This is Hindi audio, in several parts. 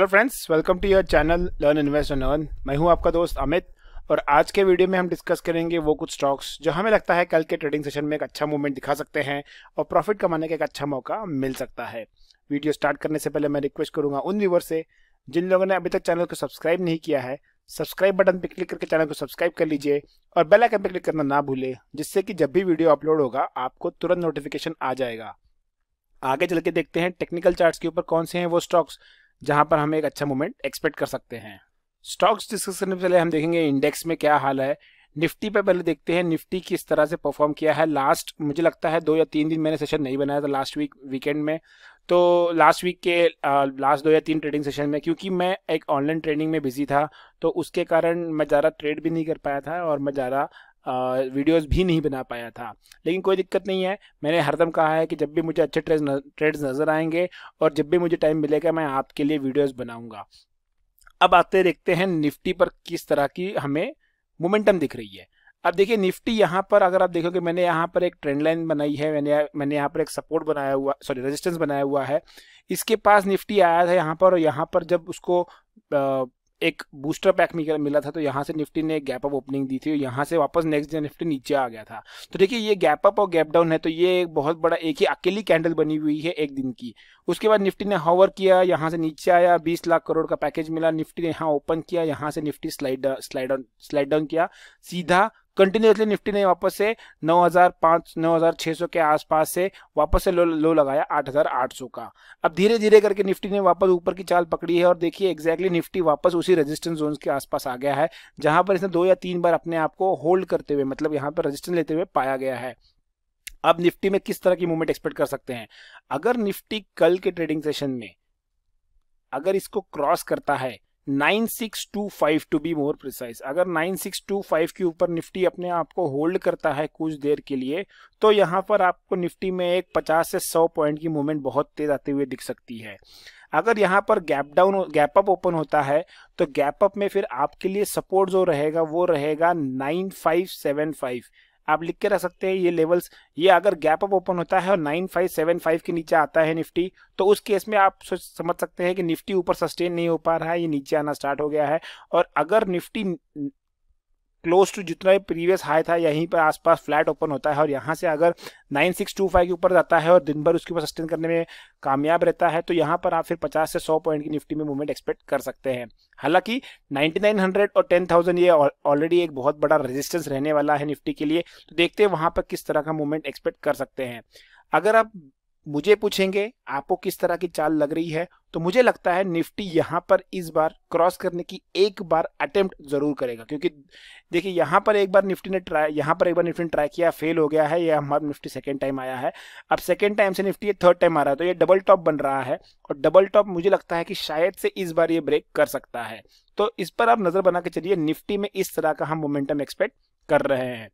hello friends welcome to your channel learn invest and earn मैं हूं आपका दोस्त अमित और आज के वीडियो में हम डिस्कस करेंगे वो कुछ स्टॉक्स जो हमें लगता है कल के ट्रेडिंग सेशन में एक अच्छा मूवमेंट दिखा सकते हैं और प्रॉफिट कमाने का एक अच्छा मौका मिल सकता है वीडियो स्टार्ट करने से पहले मैं रिक्वेस्ट करूंगा उन व्यूवर से जिन लोगों ने अभी तक चैनल को सब्सक्राइब नहीं किया है सब्सक्राइब बटन पर क्लिक करके चैनल को सब्सक्राइब कर लीजिए और बेल आइकन पर क्लिक करना ना भूले जिससे कि जब भी वीडियो अपलोड होगा आपको तुरंत नोटिफिकेशन आ जाएगा आगे चल के देखते हैं टेक्निकल चार्ट्स के ऊपर कौन से हैं वो स्टॉक्स जहां पर हम एक अच्छा मूवमेंट एक्सपेक्ट कर सकते हैं स्टॉक्स डिस्कस करने से पहले हम देखेंगे इंडेक्स में क्या हाल है निफ्टी पे पहले देखते हैं निफ्टी किस तरह से परफॉर्म किया है लास्ट मुझे लगता है दो या तीन दिन मैंने सेशन नहीं बनाया था लास्ट वीक वीकेंड में तो लास्ट वीक के लास्ट दो या तीन ट्रेडिंग सेशन में क्योंकि मैं एक ऑनलाइन ट्रेडिंग में बिजी था तो उसके कारण मैं ज़्यादा ट्रेड भी नहीं कर पाया था और मैं ज़्यादा वीडियोस भी नहीं बना पाया था लेकिन कोई दिक्कत नहीं है मैंने हरदम कहा है कि जब भी मुझे अच्छे ट्रेड ट्रेड्स नज़र आएंगे और जब भी मुझे टाइम मिलेगा मैं आपके लिए वीडियोस बनाऊंगा अब आते देखते हैं निफ्टी पर किस तरह की हमें मोमेंटम दिख रही है अब देखिए निफ्टी यहाँ पर अगर आप देखोगे मैंने यहाँ पर एक ट्रेंड लाइन बनाई है मैंने मैंने यहाँ पर एक सपोर्ट बनाया हुआ सॉरी रेजिस्टेंस बनाया हुआ है इसके पास निफ्टी आया था यहाँ पर और यहाँ पर जब उसको एक बूस्टर पैक मिला था तो यहाँ से निफ्टी ने गैप अप ओपनिंग दी थी और यहाँ से वापस नेक्स्ट डे निफ्टी नीचे आ गया था तो देखिए ये गैप अप और गैप डाउन है तो ये एक बहुत बड़ा एक ही अकेली कैंडल बनी हुई है एक दिन की उसके बाद निफ्टी ने हावर किया यहाँ से नीचे आया बीस लाख करोड़ का पैकेज मिला निफ्टी ने यहाँ ओपन किया यहाँ से Nifty slide slide slide down किया सीधा कंटिन्यूसली निफ्टी ने वापस से 9,005 9,600 के आसपास से वापस से लो लो लगाया 8,800 का अब धीरे धीरे करके निफ्टी ने वापस ऊपर की चाल पकड़ी है और देखिए एग्जैक्टली निफ्टी वापस उसी रेजिस्टेंस जोन के आसपास आ गया है जहां पर इसने दो या तीन बार अपने आप को होल्ड करते हुए मतलब यहाँ पर रजिस्टेंस लेते हुए पाया गया है अब निफ्टी में किस तरह की मूवमेंट एक्सपेक्ट कर सकते हैं अगर निफ्टी कल के ट्रेडिंग सेशन में अगर इसको क्रॉस करता है 9625 टू बी मोर प्रिसाइज अगर 9625 के ऊपर निफ्टी अपने आप को होल्ड करता है कुछ देर के लिए तो यहाँ पर आपको निफ्टी में एक 50 से 100 पॉइंट की मूवमेंट बहुत तेज आते हुए दिख सकती है अगर यहाँ पर gap down gap up open होता है तो गैप अप में फिर आपके लिए सपोर्ट जो रहेगा वो रहेगा 9575 आप लिख के रख सकते हैं ये लेवल्स ये अगर गैप अप ओपन होता है और नाइन फाइव सेवन फाइव के नीचे आता है निफ्टी तो उस केस में आप समझ सकते हैं कि निफ्टी ऊपर सस्टेन नहीं हो पा रहा है ये नीचे आना स्टार्ट हो गया है और अगर निफ्टी क्लोज टू जितना प्रीवियस हाई था यहीं पर आसपास फ्लैट ओपन होता है और यहाँ से अगर 9625 के ऊपर जाता है और दिन भर उसके ऊपर सस्टेन करने में कामयाब रहता है तो यहाँ पर आप फिर 50 से 100 पॉइंट की निफ्टी में मूवमेंट एक्सपेक्ट कर सकते हैं हालांकि 9900 और 10000 ये ऑलरेडी एक बहुत बड़ा रेजिस्टेंस रहने वाला है निफ्टी के लिए तो देखते हैं वहाँ पर किस तरह का मूवमेंट एक्सपेक्ट कर सकते हैं अगर आप मुझे पूछेंगे आपको किस तरह की चाल लग रही है तो मुझे लगता है निफ्टी यहाँ पर इस बार क्रॉस करने की एक बार अटेम्प्ट जरूर करेगा क्योंकि देखिए यहाँ पर एक बार निफ्टी ने ट्राई यहाँ पर एक बार निफ्टी ने ट्राई किया फेल हो गया है यह हमारा निफ्टी सेकेंड टाइम आया है अब सेकेंड टाइम से निफ्टी ये थर्ड टाइम आ रहा है तो ये डबल टॉप बन रहा है और डबल टॉप मुझे लगता है कि शायद से इस बार ये ब्रेक कर सकता है तो इस पर आप नज़र बना के चलिए निफ्टी में इस तरह का हम मोमेंटम एक्सपेक्ट कर रहे हैं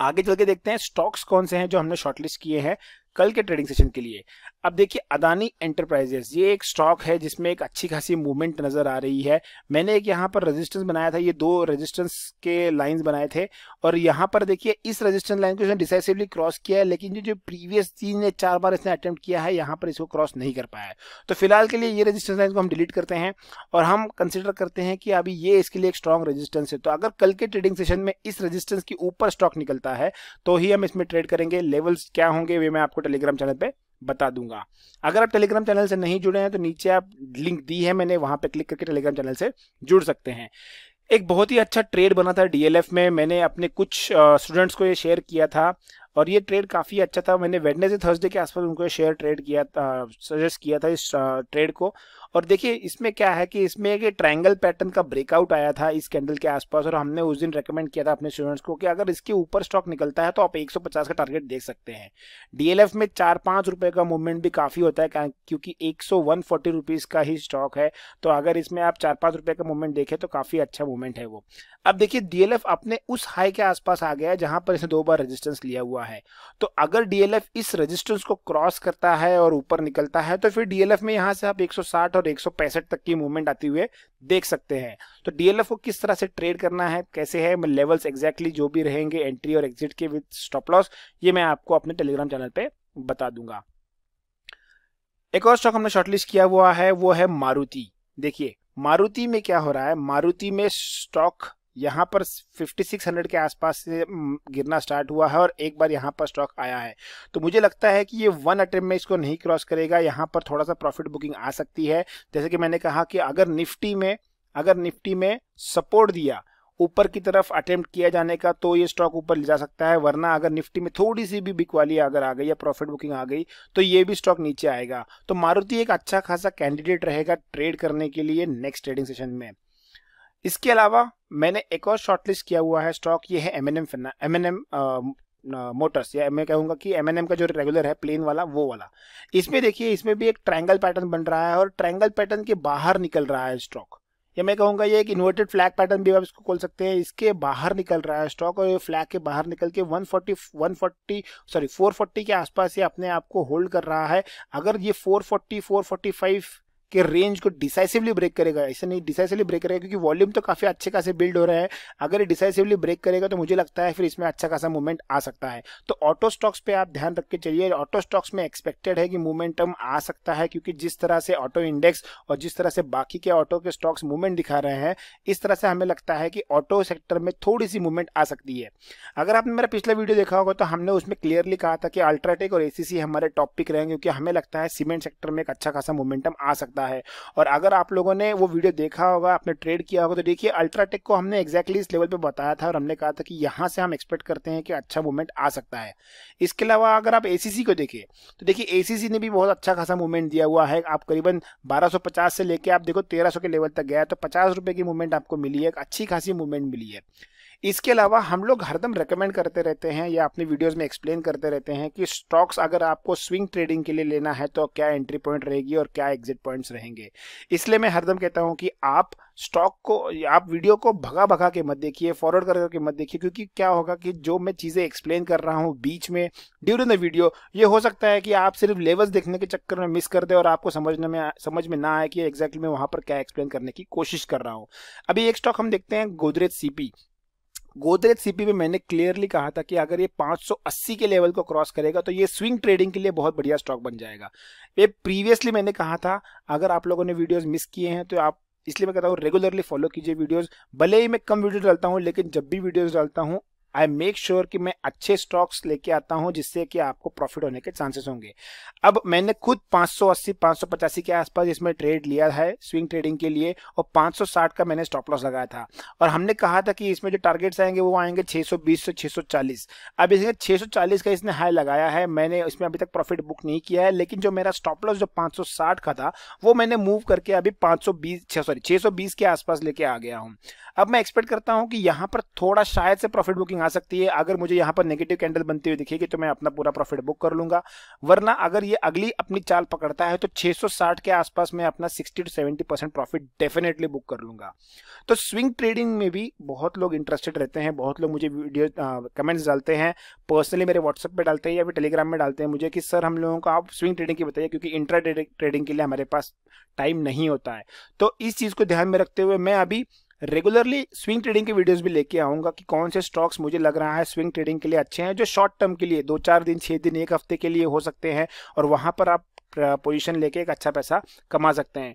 आगे चल के देखते हैं स्टॉक्स कौन से हैं जो हमने शॉर्टलिस्ट किए हैं कल के ट्रेडिंग सेशन के लिए अब देखिए अदानी एंटरप्राइजेस ये एक स्टॉक है जिसमें एक अच्छी खासी मूवमेंट नज़र आ रही है मैंने एक यहाँ पर रेजिस्टेंस बनाया था ये दो रेजिस्टेंस के लाइंस बनाए थे और यहाँ पर देखिए इस रेजिस्टेंस लाइन को इसने डिसाइसिवली क्रॉस किया है लेकिन जो जो प्रीवियस तीन या चार बार इसने अटैम्प्ट किया है यहाँ पर इसको क्रॉस नहीं कर पाया है तो फिलहाल के लिए ये रजिस्टेंस लाइन को हम डिलीट करते हैं और हम कंसिडर करते हैं कि अभी ये इसके लिए एक स्ट्रॉन्ग रजिस्टेंस है तो अगर कल के ट्रेडिंग सेशन में इस रजिस्टेंस के ऊपर स्टॉक निकलता है तो ही हम इसमें ट्रेड करेंगे लेवल्स क्या होंगे वे मैं आपको टेलीग्राम चैनल पे बता दूंगा अगर आप टेलीग्राम चैनल से नहीं जुड़े हैं तो नीचे आप लिंक दी है मैंने वहां पे क्लिक करके टेलीग्राम चैनल से जुड़ सकते हैं एक बहुत ही अच्छा ट्रेड बना था डीएलएफ में मैंने अपने कुछ स्टूडेंट्स को ये शेयर किया था और ये ट्रेड काफ़ी अच्छा था मैंने वेडनेसडे थर्सडे के आसपास उनको शेयर ट्रेड किया सजेस्ट किया था इस ट्रेड को और देखिए इसमें क्या है कि इसमें एक ट्रायंगल पैटर्न का ब्रेकआउट आया था इस कैंडल के आसपास और हमने उस दिन रेकमेंड किया था अपने स्टूडेंट्स को कि अगर इसके ऊपर स्टॉक निकलता है तो आप 150 का टारगेट देख सकते हैं डीएलएफ में चार पांच रुपए का मूवमेंट भी काफ़ी होता है क्योंकि एक सौ का ही स्टॉक है तो अगर इसमें आप चार पांच रुपए का मूवमेंट देखें तो काफ़ी अच्छा मूवमेंट है वो अब देखिए डीएलएफ अपने उस हाई के आसपास आ गया है जहां पर इसने दो बार रेजिस्टेंस लिया हुआ है तो अगर डीएलएफ इस रेजिस्टेंस को क्रॉस करता है और ऊपर निकलता है तो फिर डीएलएफ में यहां से आप 160 और और एक तक की मूवमेंट आती हुई देख सकते हैं तो डीएलएफ को किस तरह से ट्रेड करना है कैसे है लेवल्स एग्जैक्टली जो भी रहेंगे एंट्री और एग्जिट के विथ स्टॉप लॉस ये मैं आपको अपने टेलीग्राम चैनल पर बता दूंगा एक और स्टॉक हमने शॉर्टलिस्ट किया हुआ है वो है मारुति देखिए मारुति में क्या हो रहा है मारुति में स्टॉक यहाँ पर 5600 के आसपास से गिरना स्टार्ट हुआ है और एक बार यहाँ पर स्टॉक आया है तो मुझे लगता है कि ये वन अटेम्प में इसको नहीं क्रॉस करेगा यहाँ पर थोड़ा सा प्रॉफिट बुकिंग आ सकती है जैसे कि मैंने कहा कि अगर निफ्टी में अगर निफ्टी में सपोर्ट दिया ऊपर की तरफ अटेम्प्ट किया जाने का तो ये स्टॉक ऊपर ले जा सकता है वरना अगर निफ्टी में थोड़ी सी भी बिकवाली अगर आ गई या प्रॉफिट बुकिंग आ गई तो ये भी स्टॉक नीचे आएगा तो मारुति एक अच्छा खासा कैंडिडेट रहेगा ट्रेड करने के लिए नेक्स्ट ट्रेडिंग सेशन में इसके अलावा मैंने एक और शॉर्टलिस्ट किया हुआ है स्टॉक ये है M N M M N M motors या मैं कहूँगा कि एम एन एम का जो रेगुलर है प्लेन वाला वो वाला इसमें देखिए इसमें भी एक ट्रायंगल पैटर्न बन रहा है और ट्रायंगल पैटर्न के बाहर निकल रहा है स्टॉक या मैं कहूँगा ये एक इन्वर्टेड फ्लैग पैटर्न भी आप इसको खोल सकते हैं इसके बाहर निकल रहा है स्टॉक और ये फ्लैग के बाहर निकल के 140 140 सॉरी 440 के आसपास ये अपने आप को होल्ड कर रहा है अगर ये 440 445 कि रेंज को डिसाइसिवली ब्रेक करेगा ऐसे नहीं डिसाइसिवली ब्रेक करेगा क्योंकि वॉल्यूम तो काफ़ी अच्छे खासे बिल्ड हो रहा है अगर ये डिसाइसिवली ब्रेक करेगा तो मुझे लगता है फिर इसमें अच्छा खासा मूवमेंट आ सकता है तो ऑटो स्टॉक्स पे आप ध्यान रख के चलिए ऑटो स्टॉक्स में एक्सपेक्टेड है कि मूवमेंटम आ सकता है क्योंकि जिस तरह से ऑटो इंडेक्स और जिस तरह से बाकी के ऑटो के स्टॉक्स मूवमेंट दिखा रहे हैं इस तरह से हमें लगता है कि ऑटो सेक्टर में थोड़ी सी मूवमेंट आ सकती है अगर आपने मेरा पिछला वीडियो देखा होगा तो हमने उसमें क्लियरली कहा था कि अल्ट्राटेक और एसीसी हमारे टॉपिक रहेंगे क्योंकि हमें लगता है सीमेंट सेक्टर में एक अच्छा खासा मोमेंटम आ सकता है सकता है और अगर आप लोगों ने वो वीडियो देखा होगा आपने ट्रेड किया होगा तो देखिए अल्ट्राटेक को हमने एग्जैक्टली इस लेवल पे बताया था और हमने कहा था कि यहाँ से हम एक्सपेक्ट करते हैं कि अच्छा मूवमेंट आ सकता है इसके अलावा अगर आप ए को देखिए तो देखिए ए ने भी बहुत अच्छा खासा मूवमेंट दिया हुआ है आप करीबन बारह से लेकर आप देखो तेरह के लेवल तक गया तो पचास की मूवमेंट आपको मिली है अच्छी खासी मूवमेंट मिली है इसके अलावा हम लोग हरदम रेकमेंड करते रहते हैं या अपनी वीडियोस में एक्सप्लेन करते रहते हैं कि स्टॉक्स अगर आपको स्विंग ट्रेडिंग के लिए लेना है तो क्या एंट्री पॉइंट रहेगी और क्या एग्जिट पॉइंट्स रहेंगे इसलिए मैं हरदम कहता हूं कि आप स्टॉक को आप वीडियो को भगा भगा के मत देखिए फॉरवर्ड कर करके मत देखिए क्योंकि क्या होगा कि जो मैं चीज़ें एक्सप्लेन कर रहा हूँ बीच में ड्यूरिंग द वीडियो ये हो सकता है कि आप सिर्फ लेवल्स देखने के चक्कर में मिस कर दे और आपको समझने में समझ में ना आए कि एग्जैक्टली मैं वहाँ पर क्या एक्सप्लेन करने की कोशिश कर रहा हूँ अभी एक स्टॉक हम देखते हैं गोदरेज सी गोदरेज सीपी में मैंने क्लियरली कहा था कि अगर ये 580 के लेवल को क्रॉस करेगा तो ये स्विंग ट्रेडिंग के लिए बहुत बढ़िया स्टॉक बन जाएगा ये प्रीवियसली मैंने कहा था अगर आप लोगों ने वीडियोस मिस किए हैं तो आप इसलिए मैं कहता हूँ रेगुलरली फॉलो कीजिए वीडियोस भले ही मैं कम वीडियो डालता हूँ लेकिन जब भी वीडियोज डालता हूँ आई मेक श्योर कि मैं अच्छे स्टॉक्स लेके आता हूँ जिससे कि आपको प्रॉफिट होने के चांसेस होंगे अब मैंने खुद 580 585 के आसपास इसमें ट्रेड लिया है स्विंग ट्रेडिंग के लिए और 560 का मैंने स्टॉप लॉस लगाया था और हमने कहा था कि इसमें जो टारगेट्स आएंगे वो आएंगे 620 से 640 अब इसने 640 का इसने हाई लगाया है मैंने इसमें अभी तक प्रॉफिट बुक नहीं किया है लेकिन जो मेरा स्टॉप लॉस जो पाँच का था वो मैंने मूव करके अभी 520 सॉरी छः के आसपास लेके आ गया हूँ अब मैं एक्सपेक्ट करता हूँ कि यहाँ पर थोड़ा शायद से प्रॉफिट बुकिंग आ सकती है अगर मुझे यहाँ पर नेगेटिव कैंडल बनती हुई दिखेगी तो मैं अपना पूरा प्रॉफिट बुक कर लूंगा वरना अगर ये अगली अपनी चाल पकड़ता है तो 660 के आसपास मैं अपना 60 to 70 percent profit definitely book कर लूंगा तो स्विंग ट्रेडिंग में भी बहुत लोग इंटरेस्टेड रहते हैं बहुत लोग मुझे वीडियो कमेंट्स डालते हैं पर्सनली मेरे व्हाट्सएप पर डालते हैं या फिर टेलीग्राम में डालते हैं मुझे कि सर हम लोगों को आप स्विंग ट्रेडिंग की बताइए क्योंकि इंटर ट्रेडिंग के लिए हमारे पास टाइम नहीं होता है तो इस चीज़ को ध्यान में रखते हुए मैं अभी रेगुलरली स्विंग ट्रेडिंग के वीडियोस भी लेके आऊंगा कि कौन से स्टॉक्स मुझे लग रहा है स्विंग ट्रेडिंग के लिए अच्छे हैं जो शॉर्ट टर्म के लिए दो चार दिन छः दिन एक हफ्ते के लिए हो सकते हैं और वहाँ पर आप पोजिशन लेके एक अच्छा पैसा कमा सकते हैं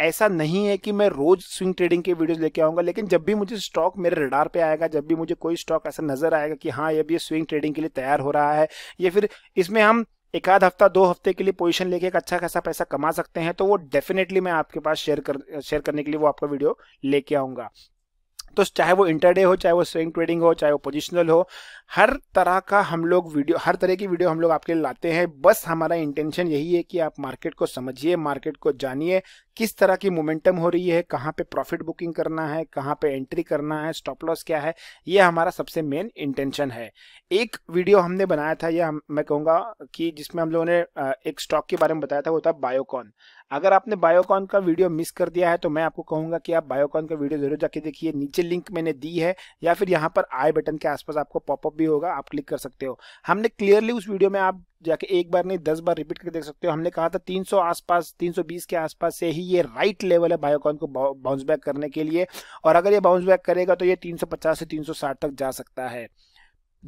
ऐसा नहीं है कि मैं रोज स्विंग ट्रेडिंग के वीडियोस लेके आऊंगा लेकिन जब भी मुझे स्टॉक मेरे रडार पे आएगा जब भी मुझे कोई स्टॉक ऐसा नजर आएगा कि हाँ ये भी स्विंग ट्रेडिंग के लिए तैयार हो रहा है या फिर इसमें हम एक आध हफ्ता दो हफ्ते के लिए पोजीशन लेके एक अच्छा खासा पैसा कमा सकते हैं तो वो डेफिनेटली मैं आपके पास शेयर कर शेयर करने के लिए वो आपका वीडियो लेके आऊँगा तो चाहे वो इंटरडे हो चाहे वो स्विंग ट्रेडिंग हो चाहे वो पोजिशनल हो हर तरह का हम लोग वीडियो हर तरह की वीडियो हम लोग आपके लिए लाते हैं बस हमारा इंटेंशन यही है कि आप मार्केट को समझिए मार्केट को जानिए किस तरह की मोमेंटम हो रही है कहाँ पे प्रॉफिट बुकिंग करना है कहाँ पे एंट्री करना है स्टॉप लॉस क्या है ये हमारा सबसे मेन इंटेंशन है एक वीडियो हमने बनाया था यह मैं कहूँगा कि जिसमें हम लोगों ने एक स्टॉक के बारे में बताया था वो था बायोकॉन अगर आपने बायोकॉन का वीडियो मिस कर दिया है तो मैं आपको कहूंगा कि आप बायोकॉन का वीडियो जरूर जाके देखिए नीचे लिंक मैंने दी है या फिर यहाँ पर आई बटन के आसपास आपको पॉपअप भी होगा आप क्लिक कर सकते हो हमने क्लियरली उस वीडियो में आप जाके एक बार नहीं दस बार रिपीट करके देख सकते हो हमने कहा था 300 आसपास 320 के आसपास से ही ये राइट लेवल है बायोकॉन को बाउंस बैक करने के लिए और अगर ये बाउंस बैक करेगा तो ये 350 से 360 तक जा सकता है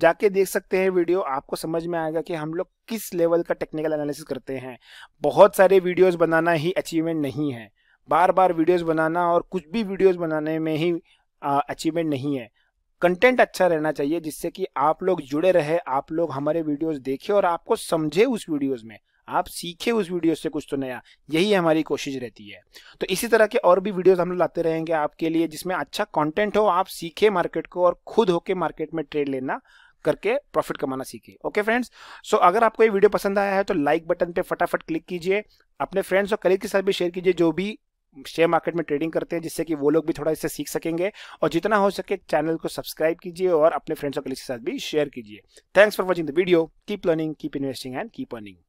जाके देख सकते हैं वीडियो आपको समझ में आएगा कि हम लोग किस लेवल का टेक्निकल एनालिसिस करते हैं बहुत सारे वीडियोज बनाना ही अचीवमेंट नहीं है बार बार वीडियोज बनाना और कुछ भी वीडियोज बनाने में ही अचीवमेंट नहीं है कंटेंट अच्छा रहना चाहिए जिससे कि आप लोग जुड़े रहे आप लोग हमारे वीडियोस देखें और आपको समझे उस वीडियोस में आप सीखे उस वीडियो से कुछ तो नया यही हमारी कोशिश रहती है तो इसी तरह के और भी वीडियोस हम लोग लाते रहेंगे आपके लिए जिसमें अच्छा कंटेंट हो आप सीखे मार्केट को और खुद होके मार्केट में ट्रेड लेना करके प्रॉफिट कमाना सीखे ओके फ्रेंड्स सो अगर आपको ये वीडियो पसंद आया है तो लाइक बटन पे फटाफट क्लिक कीजिए अपने फ्रेंड्स और कलीग के साथ भी शेयर कीजिए जो भी शेयर मार्केट में ट्रेडिंग करते हैं जिससे कि वो लोग भी थोड़ा इससे सीख सकेंगे और जितना हो सके चैनल को सब्सक्राइब कीजिए और अपने फ्रेंड्स और कलीग्स के साथ भी शेयर कीजिए thanks for watching the video keep learning keep investing and keep earning